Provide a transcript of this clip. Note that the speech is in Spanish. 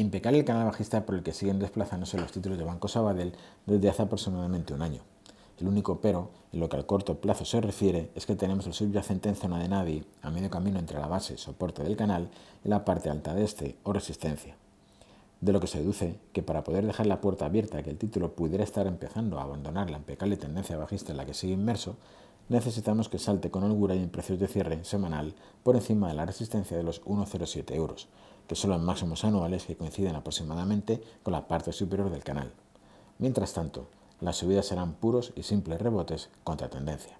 Impecable el canal bajista por el que siguen desplazándose los títulos de Banco Sabadell desde hace aproximadamente un año. El único pero, en lo que al corto plazo se refiere, es que tenemos el subyacente en zona de nadie a medio camino entre la base, soporte del canal, y la parte alta de este, o resistencia. De lo que se deduce que para poder dejar la puerta abierta a que el título pudiera estar empezando a abandonar la impecable tendencia bajista en la que sigue inmerso, necesitamos que salte con holgura y en precios de cierre semanal por encima de la resistencia de los 1,07 euros, que son los máximos anuales que coinciden aproximadamente con la parte superior del canal. Mientras tanto, las subidas serán puros y simples rebotes contra tendencia.